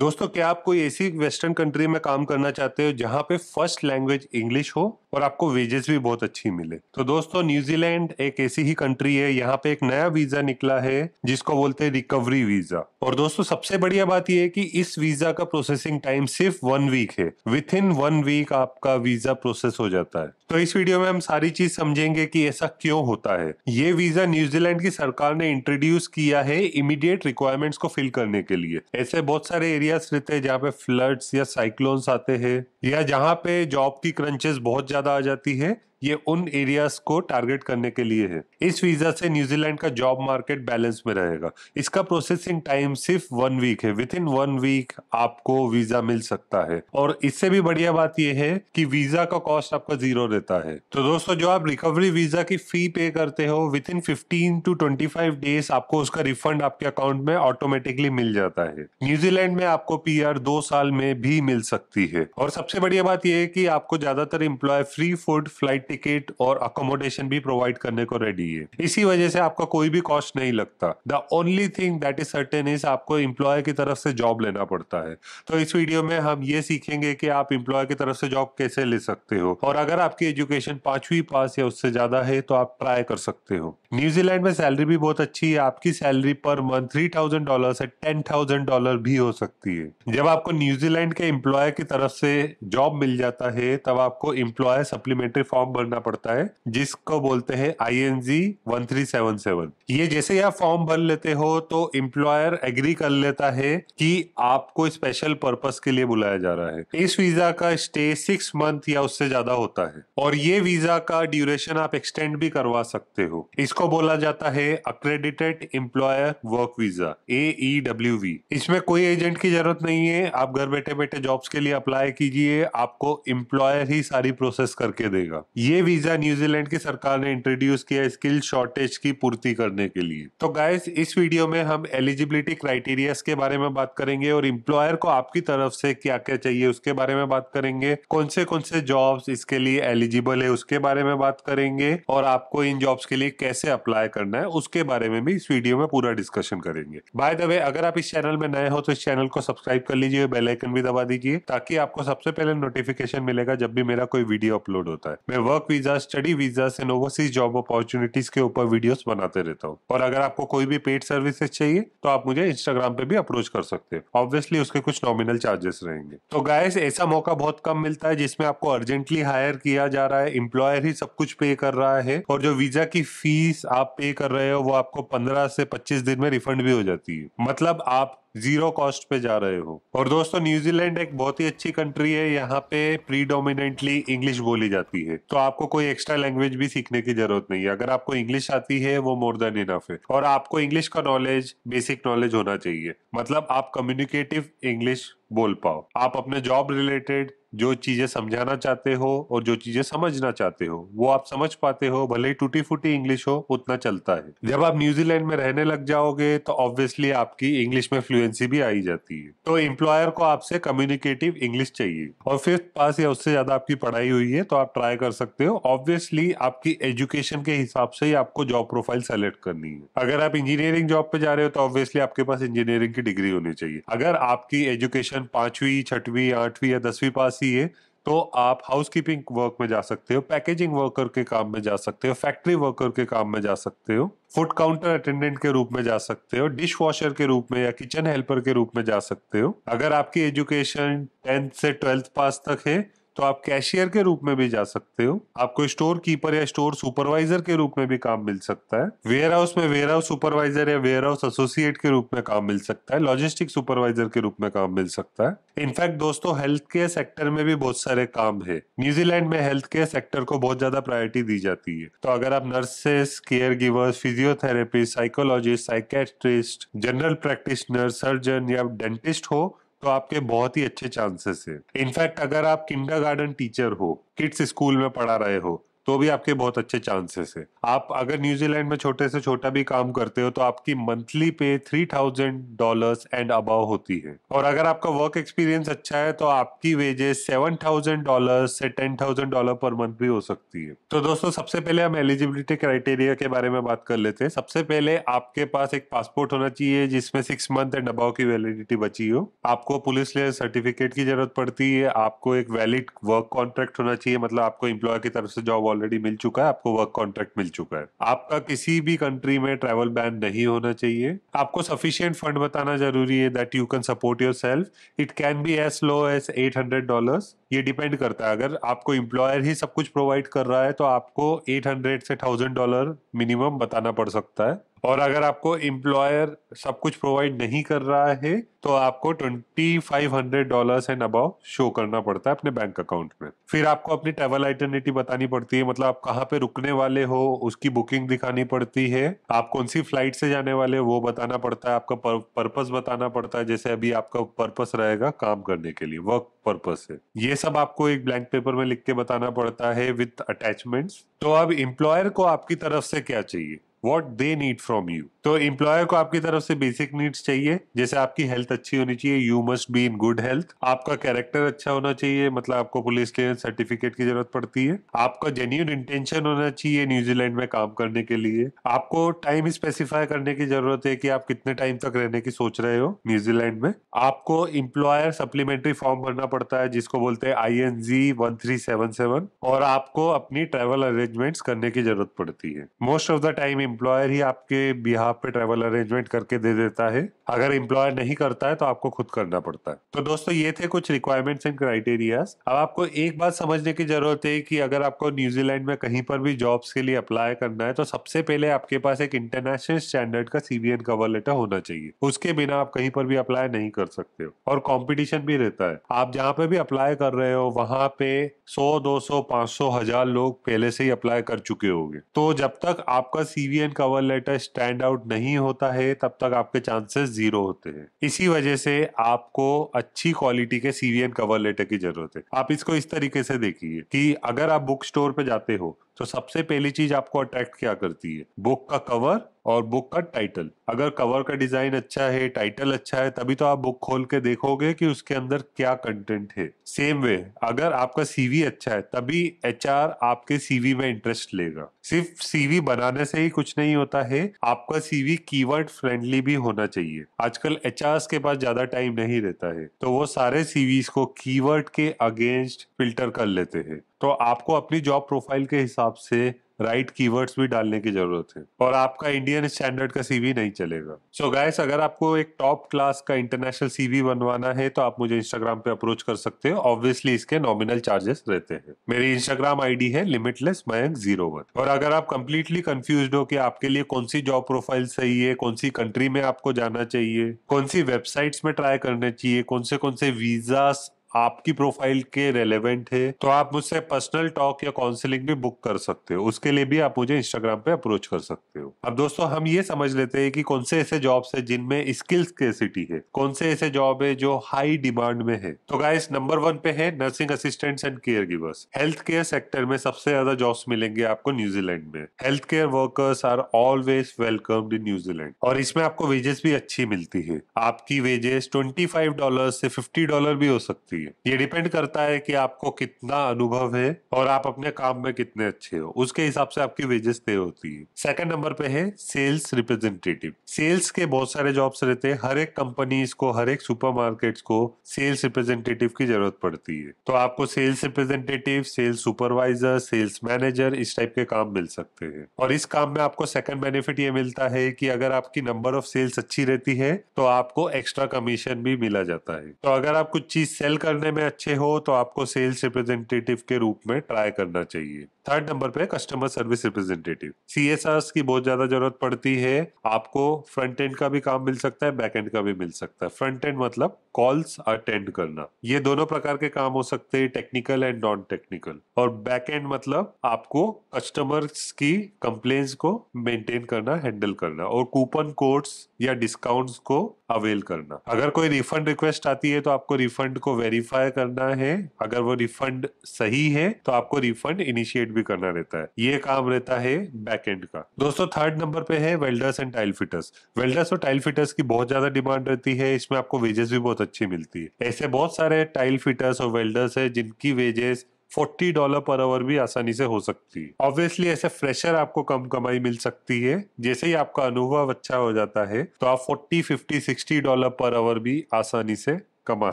दोस्तों क्या आप कोई ऐसी वेस्टर्न कंट्री में काम करना चाहते हो जहाँ पे फर्स्ट लैंग्वेज इंग्लिश हो और आपको वेजेस भी बहुत अच्छी मिले तो दोस्तों न्यूजीलैंड एक ऐसी ही कंट्री है यहाँ पे एक नया वीजा निकला है जिसको बोलते हैं रिकवरी वीजा और दोस्तों सबसे बढ़िया बात यह है कि इस वीजा का प्रोसेसिंग टाइम सिर्फ वन वीक है विथ इन वन वीक आपका वीजा प्रोसेस हो जाता है तो इस वीडियो में हम सारी चीज समझेंगे कि ऐसा क्यों होता है ये वीजा न्यूजीलैंड की सरकार ने इंट्रोड्यूस किया है इमीडिएट रिक्वायरमेंट्स को फिल करने के लिए ऐसे बहुत सारे एरियाज रहते हैं जहाँ पे फ्लड्स या साइक्लोन्स आते हैं या जहाँ पे जॉब की क्रंचेस बहुत ज्यादा ज़्यादा आ जाती है ये उन एरियाज को टारगेट करने के लिए है इस वीजा से न्यूजीलैंड का जॉब मार्केट बैलेंस में रहेगा इसका प्रोसेसिंग टाइम सिर्फ वन वीक है विद इन वन वीक आपको वीजा मिल सकता है और इससे भी बढ़िया बात यह है कि वीजा का कॉस्ट आपका जीरो रहता है तो दोस्तों जो आप रिकवरी वीजा की फी पे करते हो within fifteen to twenty five days आपको उसका रिफंड आपके अकाउंट में ऑटोमेटिकली मिल जाता है न्यूजीलैंड में आपको पी दो साल में भी मिल सकती है और सबसे बढ़िया बात यह है कि आपको ज्यादातर employ free food flight ticket और अकोमोडेशन भी प्रोवाइड करने को रेडी है इसी वजह से आपका कोई भी कॉस्ट नहीं लगता the only thing that is certain is आपको एम्प्लॉयर की तरफ से जॉब लेना पड़ता है तो इस वीडियो में हम ये सीखेंगे कि आप एम्प्लॉयर की तरफ से जॉब कैसे ले सकते हो और अगर आपकी एजुकेशन पांचवी पास या उससे ज्यादा है तो आप ट्राई कर सकते हो न्यूजीलैंड में सैलरी भी बहुत अच्छी है आपकी salary per month three thousand dollar से टेन थाउजेंड डॉलर भी हो सकती है जब आपको न्यूजीलैंड के एम्प्लॉयर की तरफ से जॉब मिल जाता है तब आपको एम्प्लॉयर सप्लीमेंट्री फॉर्म भरना पड़ता है जिसको बोलते हैं I N Z one three seven seven ये जैसे ही आप फॉर्म भर लेते हो तो इम्प्लॉयर एग्री कर लेता है कि आपको स्पेशल पर्पस के लिए बुलाया जा रहा है इस वीजा का स्टे सिक्स मंथ या उससे ज्यादा होता है और ये वीजा का ड्यूरेशन आप एक्सटेंड भी करवा सकते हो इसको बोला जाता है accredited employer work visa A W V इसमें कोई एजेंट की जरूरत नहीं है आप घर बैठे बैठे जॉब्स के लिए अप्लाई कीजिए आपको इम्प्लॉयर ही सारी प्रोसेस करके देगा ये ये वीजा न्यूजीलैंड की सरकार ने इंट्रोड्यूस किया स्किल शॉर्टेज की पूर्ति करने के लिए तो गाइस इस वीडियो में हम एलिजिबिलिटी क्राइटेरिया के बारे में बात करेंगे और इम्प्लॉयर को आपकी तरफ से क्या क्या चाहिए उसके बारे में बात करेंगे कौन से कौन से जॉब्स इसके लिए एलिजिबल है उसके बारे में बात करेंगे और आपको इन जॉब्स के लिए कैसे अप्लाई करना है उसके बारे में भी इस वीडियो में पूरा डिस्कशन करेंगे बाय द वे अगर आप इस चैनल में नए हो तो इस चैनल को सब्सक्राइब कर लीजिए बेल आइकन भी दबा दीजिए ताकि आपको सबसे पहले नोटिफिकेशन मिलेगा जब भी मेरा कोई वीडियो अपलोड होता है मैं work work visa study visa and overseas job opportunities के ऊपर वीडियोस बनाते रहता हूँ और अगर आपको कोई भी पेड सर्विसेज चाहिए तो आप मुझे इंस्टाग्राम पे भी अप्रोच कर सकते हैं ऑब्वियसली उसके कुछ नॉमिनल चार्जेस रहेंगे तो गायस ऐसा मौका बहुत कम मिलता है जिसमें आपको अर्जेंटली हायर किया जा रहा है इम्प्लॉयर ही सब कुछ पे कर रहा है और जो वीजा की फीस आप पे कर रहे हो वो आपको पंद्रह से पच्चीस दिन में रिफंड भी हो जाती है मतलब आप जीरो कॉस्ट पे जा रहे हो और दोस्तों न्यूजीलैंड एक बहुत ही अच्छी कंट्री है यहाँ पे प्रीडोमिनेंटली इंग्लिश बोली जाती है तो आपको कोई एक्स्ट्रा लैंग्वेज भी सीखने की जरूरत नहीं है अगर आपको इंग्लिश आती है वो मोर देन इनफ है और आपको इंग्लिश का नॉलेज बेसिक नॉलेज होना चाहिए मतलब आप कम्युनिकेटिव इंग्लिश बोल पाओ आप अपने जॉब रिलेटेड जो चीजें समझाना चाहते हो और जो चीजें समझना चाहते हो वो आप समझ पाते हो भले ही टूटी फूटी इंग्लिश हो उतना चलता है जब आप न्यूजीलैंड में रहने लग जाओगे तो ऑब्वियसली आपकी इंग्लिश में फ्लुएंसी भी आई जाती है तो एम्प्लॉयर को आपसे कम्युनिकेटिव इंग्लिश चाहिए और फिफ्थ पास या उससे ज्यादा आपकी पढ़ाई हुई है तो आप ट्राई कर सकते हो ऑब्वियसली आपकी एजुकेशन के हिसाब से ही आपको जॉब प्रोफाइल सेलेक्ट करनी है अगर आप इंजीनियरिंग जॉब पे जा रहे हो तो ऑब्वियसली आपके पास इंजीनियरिंग की डिग्री होनी चाहिए अगर आपकी एजुकेशन सेक्शन पांचवी छठवी आठवीं या दसवीं पास ही है तो आप हाउस कीपिंग वर्क में जा सकते हो पैकेजिंग वर्कर के काम में जा सकते हो फैक्ट्री वर्कर के काम में जा सकते हो फूड काउंटर अटेंडेंट के रूप में जा सकते हो डिश वॉशर के रूप में या किचन हेल्पर के रूप में जा सकते हो अगर आपकी एजुकेशन टेंथ से ट्वेल्थ पास तक है तो आप कैशियर के रूप में भी जा सकते हो आपको स्टोर कीपर या स्टोर सुपरवाइजर के रूप में भी काम मिल सकता है वेयर हाउस में वेयर हाउस सुपरवाइजर या वेयर हाउस एसोसिएट के रूप में काम मिल सकता है लॉजिस्टिक सुपरवाइजर के रूप में काम मिल सकता है इनफैक्ट दोस्तों हेल्थ केयर सेक्टर में भी बहुत सारे काम है न्यूजीलैंड में हेल्थ केयर सेक्टर को बहुत ज्यादा प्रायोरिटी दी जाती है तो अगर आप nurses care givers physiotherapist psychologist psychiatrist general practitioner surgeon या डेंटिस्ट हो तो आपके बहुत ही अच्छे चांसेस है इनफैक्ट अगर आप किंडर टीचर हो किड्स स्कूल में पढ़ा रहे हो तो भी आपके बहुत अच्छे चांसेस है आप अगर न्यूजीलैंड में छोटे से छोटा भी काम करते हो तो आपकी मंथली पे थ्री थाउजेंड डॉलर एंड अब होती है और अगर आपका वर्क एक्सपीरियंस अच्छा है तो आपकी वेजेस सेवन थाउजेंड डॉलर से ten thousand dollar per month भी हो सकती है तो दोस्तों सबसे पहले हम एलिजिबिलिटी क्राइटेरिया के बारे में बात कर लेते हैं सबसे पहले आपके पास एक पासपोर्ट होना चाहिए जिसमें सिक्स मंथ एंड अबाव की वैलिडिटी बची हो आपको पुलिस लेयर सर्टिफिकेट की जरूरत पड़ती है आपको एक वैलिड वर्क कॉन्ट्रैक्ट होना चाहिए मतलब आपको एम्प्लॉयर की तरफ से जॉब ऑलरेडी मिल चुका है आपको वर्क कॉन्ट्रैक्ट मिल चुका है आपका किसी भी कंट्री में ट्रैवल बैन नहीं होना चाहिए आपको सफिशियंट फंड बताना जरूरी है that you can support yourself it can be as low as eight hundred dollar ये डिपेंड करता है अगर आपको इम्प्लॉयर ही सब कुछ प्रोवाइड कर रहा है तो आपको 800 से 1000 डॉलर मिनिमम बताना पड़ सकता है और अगर आपको इम्प्लॉयर सब कुछ प्रोवाइड नहीं कर रहा है तो आपको 2500 डॉलर्स एंड अबाउ शो करना पड़ता है अपने बैंक अकाउंट में फिर आपको अपनी ट्रेवल आइटर्निटी बतानी पड़ती है मतलब आप कहाँ पे रुकने वाले हो उसकी बुकिंग दिखानी पड़ती है आप कौन सी फ्लाइट से जाने वाले हो वो बताना पड़ता है आपका पर्पस बताना पड़ता है जैसे अभी आपका पर्पस रहेगा काम करने के लिए वर्क पर्पस से ये सब आपको एक ब्लैंक पेपर में लिख के बताना पड़ता है विथ अटैचमेंट्स तो अब इम्प्लॉयर को आपकी तरफ से क्या चाहिए what they need from you तो इम्प्लॉयर को आपकी तरफ से बेसिक नीड्स चाहिए जैसे आपकी हेल्थ अच्छी होनी चाहिए you must be in good health आपका कैरेक्टर अच्छा होना चाहिए मतलब आपको पुलिस क्लियरेंस सर्टिफिकेट की जरूरत पड़ती है आपका जेन्यून इंटेंशन होना चाहिए न्यूजीलैंड में काम करने के लिए आपको टाइम स्पेसिफाई करने की जरूरत है कि आप कितने टाइम तक रहने की सोच रहे हो न्यूजीलैंड में आपको इम्प्लॉयर सप्लीमेंट्री फॉर्म भरना पड़ता है जिसको बोलते हैं I N Z one three seven seven और आपको अपनी ट्रेवल अरेंजमेंट करने की जरूरत पड़ती है most of the time employer ही आपके बिहाफ पे ट्रेवल अरेंजमेंट करके दे देता है अगर एम्प्लॉयर नहीं करता है तो आपको खुद करना पड़ता है तो दोस्तों ये थे कुछ रिक्वायरमेंट्स एंड क्राइटेरिया अब आपको एक बात समझने की जरूरत है कि अगर आपको न्यूजीलैंड में कहीं पर भी जॉब्स के लिए अप्लाई करना है तो सबसे पहले आपके पास एक इंटरनेशनल स्टैंडर्ड का सीवीएन कवर लेटर होना चाहिए उसके बिना आप कहीं पर भी अप्लाई नहीं कर सकते हो और कॉम्पिटिशन भी रहता है आप जहाँ पे भी अप्लाई कर रहे हो वहाँ पे सौ दो सौ पांच सौ हजार लोग पहले से ही अप्लाई कर चुके होंगे तो जब तक आपका CV and cover letter stand out नहीं होता है तब तक आपके चांसेस जीरो होते हैं इसी वजह से आपको अच्छी क्वालिटी के सीवीएन कवर लेटर की जरूरत है आप इसको इस तरीके से देखिए कि अगर आप बुक स्टोर पे जाते हो तो सबसे पहली चीज आपको अट्रैक्ट क्या करती है बुक का कवर और बुक का टाइटल अगर कवर का डिजाइन अच्छा है टाइटल अच्छा है तभी तो आप बुक खोल के देखोगे कि उसके अंदर क्या कंटेंट है सेम वे अगर आपका सीवी अच्छा है तभी एच आपके सीवी में इंटरेस्ट लेगा सिर्फ सीवी बनाने से ही कुछ नहीं होता है आपका सीवी कीवर्ड फ्रेंडली भी होना चाहिए आजकल एच के पास ज्यादा टाइम नहीं रहता है तो वो सारे सीवीज को कीवर्ड के अगेंस्ट फिल्टर कर लेते हैं तो आपको अपनी जॉब प्रोफाइल के हिसाब से राइट कीवर्ड्स भी डालने की जरूरत है और आपका इंडियन स्टैंडर्ड का सीवी नहीं चलेगा सो so गायस अगर आपको एक टॉप क्लास का इंटरनेशनल सीवी बनवाना है तो आप मुझे इंस्टाग्राम पे अप्रोच कर सकते हो ऑब्वियसली इसके नॉमिनल चार्जेस रहते हैं मेरी इंस्टाग्राम आईडी है लिमिटलेस मयंक जीरो वन और अगर आप कंप्लीटली कंफ्यूज हो कि आपके लिए कौन सी जॉब प्रोफाइल सही है कौन सी कंट्री में आपको जाना चाहिए कौन सी वेबसाइट्स में ट्राई करने चाहिए कौन से कौन से वीजा आपकी प्रोफाइल के रेलेवेंट है तो आप मुझसे पर्सनल टॉक या काउंसलिंग भी बुक कर सकते हो उसके लिए भी आप मुझे इंस्टाग्राम पे अप्रोच कर सकते हो अब दोस्तों हम ये समझ लेते हैं कि कौन से ऐसे जॉब्स है जिनमें स्किल्स के सिटी है कौन से ऐसे जॉब है जो हाई डिमांड में है तो गाइस नंबर वन पे है nursing assistants and care givers health care sector में सबसे ज्यादा जॉब्स मिलेंगे आपको न्यूजीलैंड में health care workers are always welcomed in New Zealand और इसमें आपको वेजेस भी अच्छी मिलती है आपकी वेजेस ट्वेंटी डॉलर से फिफ्टी डॉलर भी हो सकती है लिए ये डिपेंड करता है कि आपको कितना अनुभव है और आप अपने काम में कितने अच्छे हो उसके हिसाब से आपकी वेजेस तय होती है सेकंड नंबर पे है सेल्स रिप्रेजेंटेटिव सेल्स के बहुत सारे जॉब्स रहते हैं हर एक कंपनी को हर एक सुपर को सेल्स रिप्रेजेंटेटिव की जरूरत पड़ती है तो आपको sales representative sales supervisor sales manager इस टाइप के काम मिल सकते हैं और इस काम में आपको सेकंड बेनिफिट ये मिलता है कि अगर आपकी नंबर ऑफ सेल्स अच्छी रहती है तो आपको एक्स्ट्रा कमीशन भी मिला जाता है तो अगर आप कुछ चीज सेल कर करने में अच्छे हो तो आपको सेल्स रिप्रेजेंटेटिव के रूप में ट्राई करना चाहिए थर्ड नंबर पे कस्टमर सर्विस रिप्रेजेंटेटिव सी की बहुत ज्यादा जरूरत पड़ती है आपको फ्रंट एंड का भी काम मिल सकता है बैक एंड का भी मिल सकता है फ्रंट एंड मतलब कॉल्स अटेंड करना ये दोनों प्रकार के काम हो सकते हैं टेक्निकल एंड नॉन टेक्निकल और बैक एंड मतलब आपको कस्टमर्स की कंप्लेन्स को मेंटेन करना हैंडल करना और कूपन कोड्स या डिस्काउंट्स को अवेल करना अगर कोई रिफंड रिक्वेस्ट आती है तो आपको रिफंड को वेरी वेरीफाई करना है अगर वो रिफंड सही है तो आपको रिफंड इनिशिएट भी करना रहता है ये काम रहता है बैक एंड का दोस्तों थर्ड नंबर पे है welders and tile fitters welders और टाइल फिटर्स की बहुत ज्यादा डिमांड रहती है इसमें आपको वेजेस भी बहुत अच्छी मिलती है ऐसे बहुत सारे टाइल फिटर्स और वेल्डर्स है जिनकी वेजेस 40 डॉलर पर आवर भी आसानी से हो सकती है ऑब्वियसली ऐसे फ्रेशर आपको कम कमाई मिल सकती है जैसे ही आपका अनुभव अच्छा हो जाता है तो आप 40, 50, 60 डॉलर पर आवर भी आसानी से कमा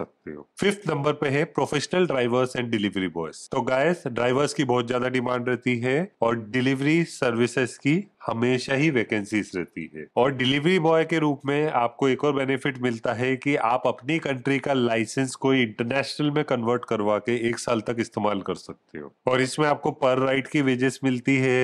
सकते हो फिफ्थ नंबर पे है professional drivers and delivery boys तो गायस ड्राइवर्स की बहुत ज्यादा डिमांड रहती है और डिलीवरी सर्विसेज की हमेशा ही वैकेंसीज रहती है और डिलीवरी बॉय के रूप में आपको एक और बेनिफिट मिलता है कि आप अपनी कंट्री का लाइसेंस कोई इंटरनेशनल में कन्वर्ट करवा के एक साल तक इस्तेमाल कर सकते हो और इसमें आपको पर राइड की वेजेस मिलती है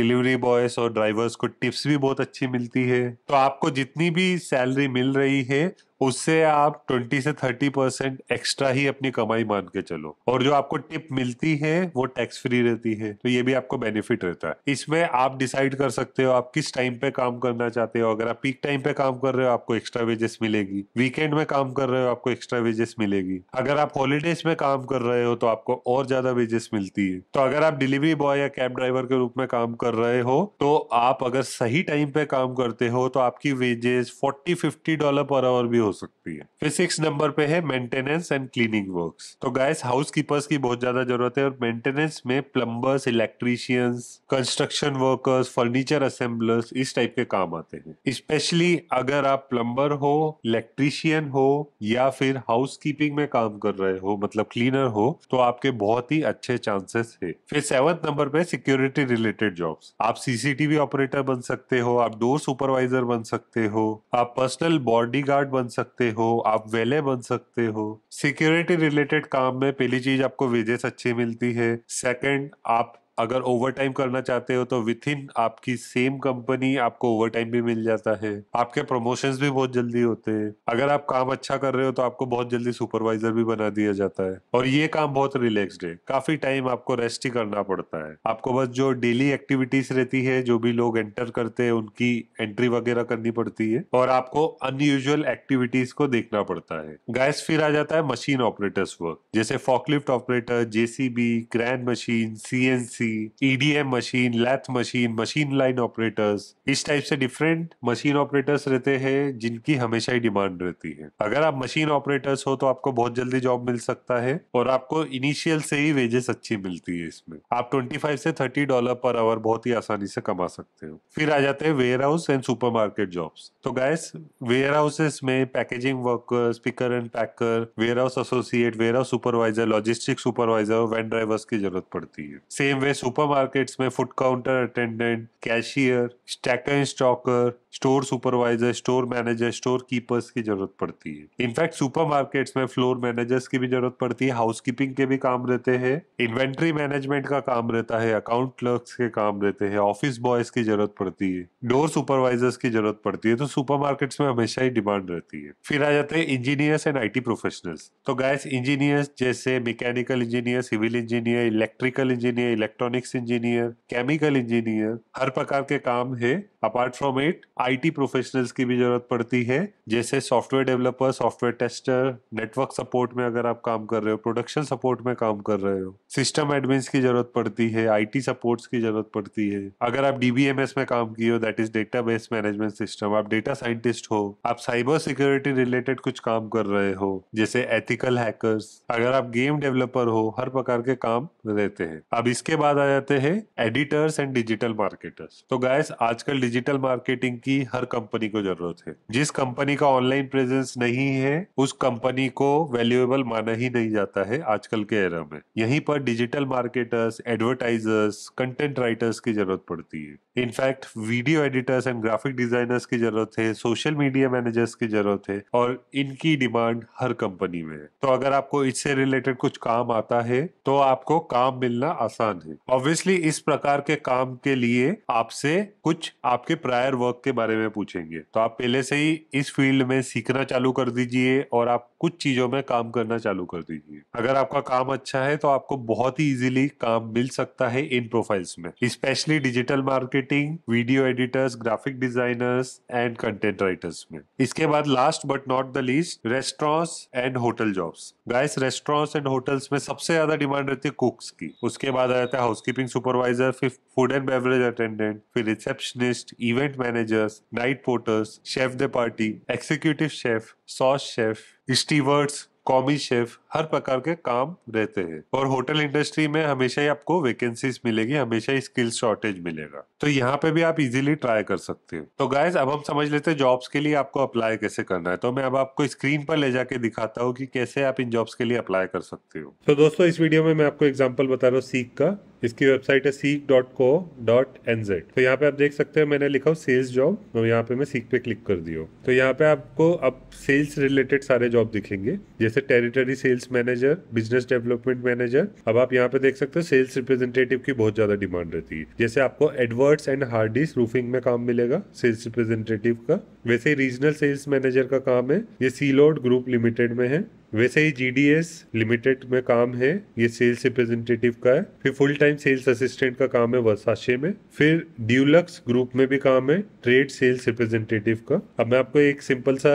डिलीवरी बॉयज और ड्राइवर्स को टिप्स भी बहुत अच्छी मिलती है तो आपको जितनी भी सैलरी मिल रही है उससे आप 20 से 30 परसेंट एक्स्ट्रा ही अपनी कमाई मान के चलो और जो आपको टिप मिलती है वो टैक्स फ्री रहती है तो ये भी आपको बेनिफिट रहता है इसमें आप डिसाइड कर सकते सकते हो आप किस टाइम पे काम करना चाहते हो अगर आप पीक टाइम पे काम कर रहे हो आपको एक्स्ट्रा वेजेस मिलेगी वीकेंड में काम कर रहे हो आपको एक्स्ट्रा वेजेस मिलेगी अगर आप हॉलीडेज में काम कर रहे हो तो आपको और ज्यादा वेजेस मिलती है तो अगर आप डिलीवरी बॉय या कैब ड्राइवर के रूप में काम कर रहे हो तो आप अगर सही टाइम पे काम करते हो तो आपकी wages forty fifty dollar per hour भी हो सकती है फिर सिक्स नंबर पे है मेंटेनेंस एंड क्लीनिंग वर्क तो गाइस हाउस कीपर्स की बहुत ज्यादा जरूरत है और मेंटेनेंस में plumbers electricians construction workers furniture wire assemblers इस टाइप के काम आते हैं स्पेशली अगर आप प्लम्बर हो इलेक्ट्रीशियन हो या फिर हाउस कीपिंग में काम कर रहे हो मतलब क्लीनर हो तो आपके बहुत ही अच्छे चांसेस है फिर सेवन नंबर पे सिक्योरिटी रिलेटेड जॉब्स आप सीसीटीवी ऑपरेटर बन सकते हो आप डोर सुपरवाइजर बन सकते हो आप पर्सनल बॉडी बन सकते हो आप वेले बन सकते हो सिक्योरिटी रिलेटेड काम में पहली चीज आपको वेजेस अच्छी मिलती है सेकंड आप अगर ओवर टाइम करना चाहते हो तो विथ इन आपकी सेम कंपनी आपको ओवर टाइम भी मिल जाता है आपके प्रमोशंस भी बहुत जल्दी होते हैं अगर आप काम अच्छा कर रहे हो तो आपको बहुत जल्दी सुपरवाइजर भी बना दिया जाता है और ये काम बहुत रिलैक्सड है काफी टाइम आपको रेस्ट ही करना पड़ता है आपको बस जो डेली एक्टिविटीज रहती है जो भी लोग एंटर करते हैं उनकी एंट्री वगैरह करनी पड़ती है और आपको अनयूजल एक्टिविटीज को देखना पड़ता है गैस फिर आ जाता है मशीन ऑपरेटर्स वर्क जैसे forklift operator JCB crane machine C EDM machine lathe machine machine line operators इस टाइप से डिफरेंट मशीन ऑपरेटर्स रहते हैं जिनकी हमेशा ही डिमांड रहती है अगर आप मशीन ऑपरेटर्स हो तो आपको बहुत जल्दी जॉब मिल सकता है और आपको इनिशियल से ही वेजेस अच्छी मिलती है इसमें आप ट्वेंटी से थर्टी डॉलर पर आवर बहुत ही आसानी से कमा सकते हो फिर आ जाते हैं warehouse and supermarket jobs तो गैस वेयर हाउसेस में packaging worker picker and packer warehouse associate warehouse supervisor logistic supervisor van drivers की जरूरत पड़ती है सेम वे बड़े सुपरमार्केट्स में food counter attendant cashier stacker stocker store supervisor store manager store keepers की जरूरत पड़ती है इनफैक्ट सुपरमार्केट्स में फ्लोर मैनेजर्स की भी जरूरत पड़ती है हाउसकीपिंग के भी काम रहते हैं इन्वेंट्री मैनेजमेंट का काम रहता है अकाउंट क्लर्क्स के काम रहते हैं ऑफिस बॉयज की जरूरत पड़ती है डोर सुपरवाइजर्स की जरूरत पड़ती है तो सुपर में हमेशा ही डिमांड रहती है फिर आ जाते हैं इंजीनियर्स एंड आई प्रोफेशनल्स तो गैस इंजीनियर्स जैसे mechanical engineer civil engineer electrical engineer electric electronics engineer chemical engineer हर प्रकार के काम है apart from it IT professionals की भी जरूरत पड़ती है जैसे software developer software tester network support में अगर आप काम कर रहे हो प्रोडक्शन सपोर्ट में काम कर रहे हो सिस्टम एडमिन की जरूरत पड़ती है आई सपोर्ट्स की जरूरत पड़ती है अगर आप डीबीएमएस में काम किए हो that is data base management system आप डेटा साइंटिस्ट हो आप साइबर सिक्योरिटी रिलेटेड कुछ काम कर रहे हो जैसे एथिकल हैकर्स अगर आप गेम डेवलपर हो हर प्रकार के काम रहते हैं अब इसके बाद बाद आ जाते हैं एडिटर्स एंड डिजिटल मार्केटर्स तो गाइस आजकल डिजिटल मार्केटिंग की हर कंपनी को जरूरत है जिस कंपनी का ऑनलाइन प्रेजेंस नहीं है उस कंपनी को वैल्यूएबल माना ही नहीं जाता है आजकल के एरा में यहीं पर digital marketers advertisers content writers की जरूरत पड़ती है in fact video editors and graphic designers की जरूरत है सोशल मीडिया मैनेजर्स की जरूरत है और इनकी डिमांड हर कंपनी में है तो अगर आपको इससे रिलेटेड कुछ काम आता है तो आपको काम मिलना आसान है ऑब्वियसली इस प्रकार के काम के लिए आपसे कुछ आपके प्रायर वर्क के बारे में पूछेंगे तो आप पहले से ही इस फील्ड में सीखना चालू कर दीजिए और आप कुछ चीज़ों में काम करना चालू कर दीजिए अगर आपका काम अच्छा है तो आपको बहुत ही इजीली काम मिल सकता है इन प्रोफाइल्स में specially digital marketing video editors graphic designers and content writers में इसके बाद last but not the least restaurants and hotel jobs guys restaurants and hotels में सबसे ज्यादा डिमांड रहती है कुक्स की उसके बाद आ जाता है हाउस कीपिंग सुपरवाइजर फिर फूड एंड बेवरेज अटेंडेंट फिर receptionist event managers night porters chef de partie executive chef sous chef stewards commis chef हर प्रकार के काम रहते हैं और होटल इंडस्ट्री में हमेशा ही आपको वैकेंसीज मिलेगी हमेशा ही स्किल शॉर्टेज मिलेगा तो यहाँ पे भी आप इजीली ट्राई कर सकते हो तो गाइज अब हम समझ लेते हैं जॉब्स के लिए आपको अप्लाई कैसे करना है तो मैं अब आपको स्क्रीन पर ले जाके दिखाता हूँ कि कैसे आप इन जॉब्स के लिए अप्लाई कर सकते हो तो दोस्तों इस वीडियो में मैं आपको एग्जाम्पल बता रहा हूँ सीख का इसकी वेबसाइट है सीख dot co dot N Z तो यहाँ पे आप देख सकते हो मैंने लिखा हो सेल्स जॉब तो यहाँ पे मैं सीख पे क्लिक कर दियो तो यहाँ पे आपको अब सेल्स रिलेटेड सारे जॉब दिखेंगे जैसे territory sales manager business development manager अब आप यहाँ पे देख सकते हो सेल्स रिप्रेजेंटेटिव की बहुत ज्यादा डिमांड रहती है जैसे आपको एडवर्ड्स एंड हार्डिस रूफिंग में काम मिलेगा सेल्स रिप्रेजेंटेटिव का वैसे रीजनल सेल्स मैनेजर का काम है ये सीलोड ग्रुप लिमिटेड में है वैसे ही जीडीएस लिमिटेड में काम है ये सेल्स रिप्रेजेंटेटिव का है फिर फुल टाइम सेल्स असिस्टेंट का काम है वर्षाशे में फिर ड्यूलक्स ग्रुप में भी काम है ट्रेड सेल्स रिप्रेजेंटेटिव का अब मैं आपको एक सिंपल सा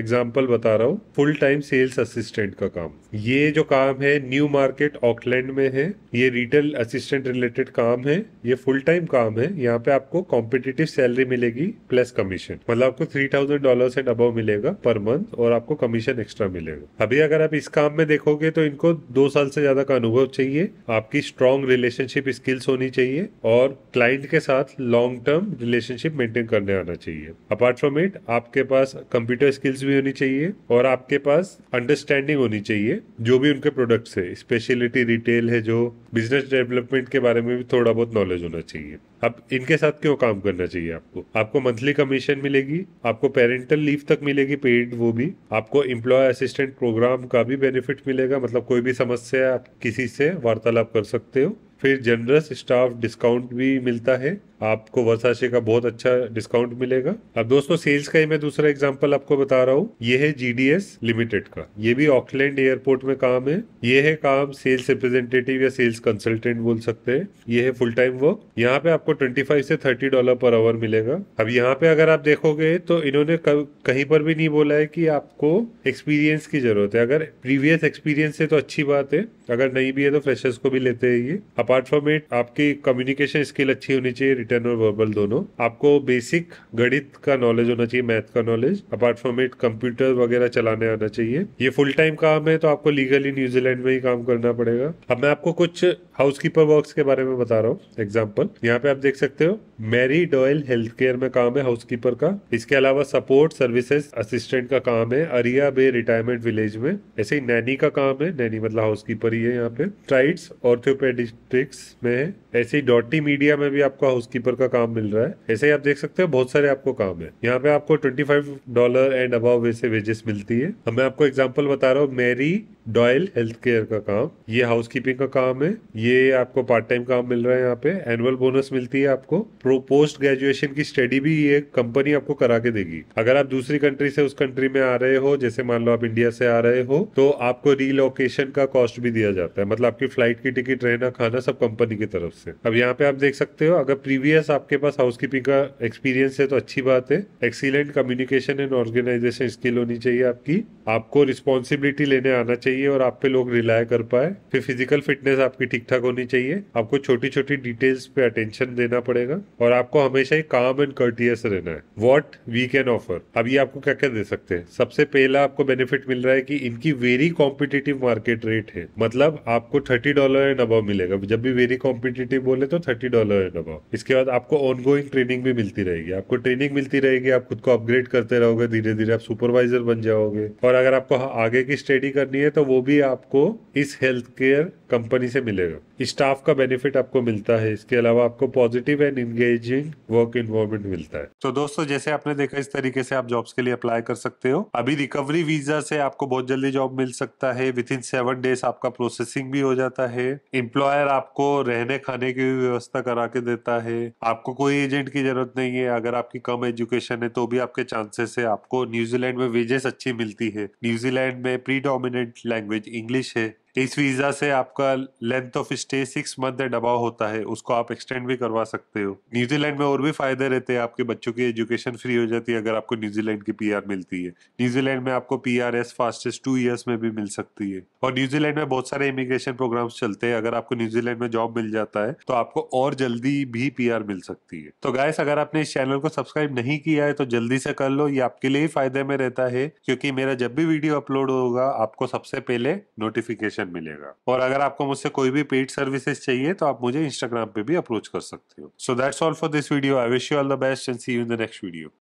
एग्जाम्पल बता रहा हूँ फुल टाइम सेल्स असिस्टेंट का काम ये जो काम है न्यू मार्केट ऑकलैंड में है ये रिटेल असिस्टेंट रिलेटेड काम है ये फुल टाइम काम है यहाँ पे आपको कॉम्पिटेटिव सैलरी मिलेगी प्लस कमीशन मतलब आपको three thousand dollar and above मिलेगा पर मंथ और आपको कमीशन एक्स्ट्रा मिलेगा अभी अगर आप इस काम में देखोगे तो इनको दो साल से ज्यादा का अनुभव चाहिए आपकी स्ट्रॉन्ग रिलेशनशिप स्किल्स होनी चाहिए और क्लाइंट के साथ लॉन्ग टर्म रिलेशनशिप मेंटेन करने आना चाहिए अपार्ट फ्रॉम इट आपके पास कंप्यूटर स्किल्स भी होनी चाहिए और आपके पास अंडरस्टैंडिंग होनी चाहिए जो भी उनके प्रोडक्ट्स है स्पेशलिटी रिटेल है जो बिजनेस डेवलपमेंट के बारे में भी थोड़ा बहुत नॉलेज होना चाहिए अब इनके साथ क्यों काम करना चाहिए आपको आपको मंथली कमीशन मिलेगी आपको पेरेंटल लीव तक मिलेगी पेड वो भी आपको एम्प्लॉय असिस्टेंट प्रोग्राम का भी बेनिफिट मिलेगा मतलब कोई भी समस्या आप किसी से वार्तालाप कर सकते हो फिर जनरस स्टाफ डिस्काउंट भी मिलता है आपको वर्षाशे का बहुत अच्छा डिस्काउंट मिलेगा अब दोस्तों सेल्स का ही मैं दूसरा एग्जांपल आपको बता रहा हूँ ये है जीडीएस लिमिटेड का ये भी ऑकलैंड एयरपोर्ट में काम है ये है काम सेल्स रिप्रेजेंटेटिव या सेल्स कंसल्टेंट बोल सकते हैं ये है फुल टाइम वर्क यहाँ पे आपको ट्वेंटी फाइव से थर्टी डॉलर पर आवर मिलेगा अब यहाँ पे अगर आप देखोगे तो इन्होंने कहीं पर भी नहीं बोला है कि आपको एक्सपीरियंस की जरूरत है अगर प्रीवियस एक्सपीरियंस है तो अच्छी बात है अगर नहीं भी है तो फ्रेशर्स को भी लेते हैं ये आप अपार्ट फ्रॉम इट आपकी कम्युनिकेशन स्किल अच्छी होनी चाहिए रिटर्न और वर्बल दोनों आपको बेसिक गणित का नॉलेज होना चाहिए मैथ का knowledge apart from it computer वगैरह चलाने आना चाहिए ये फुल टाइम काम है तो आपको लीगली न्यूजीलैंड में ही काम करना पड़ेगा अब मैं आपको कुछ हाउस कीपर वर्क के बारे में बता रहा हूँ एग्जाम्पल यहाँ पे आप देख सकते हो मैरी डॉयल हेल्थ केयर में काम है हाउस कीपर का इसके अलावा सपोर्ट सर्विसेज असिस्टेंट का काम है अरिया बे रिटायरमेंट विलेज में ऐसे ही नैनी का काम है नैनी मतलब हाउस कीपर ही है यहाँ पे ट्राइड्स ऑर्थोपेडिस्ट्री सिक्स में ऐसे ही डॉटी मीडिया में भी आपको हाउसकीपर का काम मिल रहा है ऐसे ही आप देख सकते हो बहुत सारे आपको काम है यहाँ पे आपको twenty five dollar and above वैसे वेजेस मिलती है अब मैं आपको एग्जाम्पल बता रहा हूँ मेरी डॉयल हेल्थ केयर का काम ये हाउस कीपिंग का काम है ये आपको पार्ट टाइम काम मिल रहा है यहाँ पे एनुअल बोनस मिलती है आपको प्रो पोस्ट ग्रेजुएशन की स्टडी भी ये कंपनी आपको करा के देगी अगर आप दूसरी कंट्री से उस कंट्री में आ रहे हो जैसे मान लो आप इंडिया से आ रहे हो तो आपको रिलोकेशन का कॉस्ट भी दिया जाता है मतलब आपकी फ्लाइट की टिकट रहना खाना सब कंपनी की तरफ से अब यहाँ पे आप देख सकते हो अगर प्रीवियस आपके पास हाउस कीपिंग का एक्सपीरियंस है तो अच्छी बात है excellent communication and organisation skill होनी चाहिए आपकी आपको रिस्पॉन्सिबिलिटी लेने आना चाहिए और आप पे लोग रिलाय कर पाए फिर फिजिकल फिटनेस आपकी ठीक ठाक होनी चाहिए आपको छोटी छोटी डिटेल्स पे अटेंशन देना पड़ेगा और आपको हमेशा ही काम एंड कर्टियस रहना है वॉट वी कैन ऑफर अब ये आपको क्या क्या दे सकते हैं सबसे पहला आपको बेनिफिट मिल रहा है कि इनकी वेरी कॉम्पिटेटिव मार्केट रेट है मतलब आपको थर्टी डॉलर एंड अब मिलेगा जब भी वेरी कॉम्पिटेटिव बोले तो थर्टी डॉलर दबाओ इसके बाद आपको ऑनगोइंग ट्रेनिंग भी मिलती रहेगी आपको ट्रेनिंग मिलती रहेगी आप खुद को अपग्रेड करते रहोगे धीरे धीरे आप सुपरवाइजर बन जाओगे और अगर आपको आगे की स्टडी करनी है तो वो भी आपको इस हेल्थ केयर कंपनी से मिलेगा स्टाफ का बेनिफिट आपको मिलता है इसके अलावा आपको positive and engaging work environment मिलता है तो दोस्तों जैसे आपने देखा इस तरीके से आप जॉब्स के लिए अप्लाई कर सकते हो अभी रिकवरी वीजा से आपको बहुत जल्दी जॉब मिल सकता है विद इन सेवन डेज आपका प्रोसेसिंग भी हो जाता है इंप्लॉयर आपको रहने खाने की भी व्यवस्था करा के देता है आपको कोई एजेंट की जरूरत नहीं है अगर आपकी कम एजुकेशन है तो भी आपके चांसेस है आपको न्यूजीलैंड में वेजेस अच्छी मिलती है न्यूजीलैंड में डोमिनेंट लैंग्वेज इंग्लिश है इस वीज़ा से आपका length of stay six month है अबाव होता है उसको आप एक्सटेंड भी करवा सकते हो न्यूजीलैंड में और भी फायदे रहते हैं आपके बच्चों की एजुकेशन फ्री हो जाती है अगर आपको न्यूजीलैंड की पीआर मिलती है न्यूजीलैंड में आपको P R S fastest two years में भी मिल सकती है और न्यूजीलैंड में बहुत सारे इमिग्रेशन प्रोग्राम चलते हैं अगर आपको न्यूजीलैंड में जॉब मिल जाता है तो आपको और जल्दी भी पी मिल सकती है तो गायस अगर आपने इस चैनल को सब्सक्राइब नहीं किया है तो जल्दी से कर लो ये आपके लिए ही फायदे में रहता है क्योंकि मेरा जब भी वीडियो अपलोड होगा आपको सबसे पहले नोटिफिकेशन कमीशन मिलेगा और अगर आपको मुझसे कोई भी पेड सर्विसेज चाहिए तो आप मुझे इंस्टाग्राम पे भी अप्रोच कर सकते हो so that's all for this video I wish you all the best and see you in the next video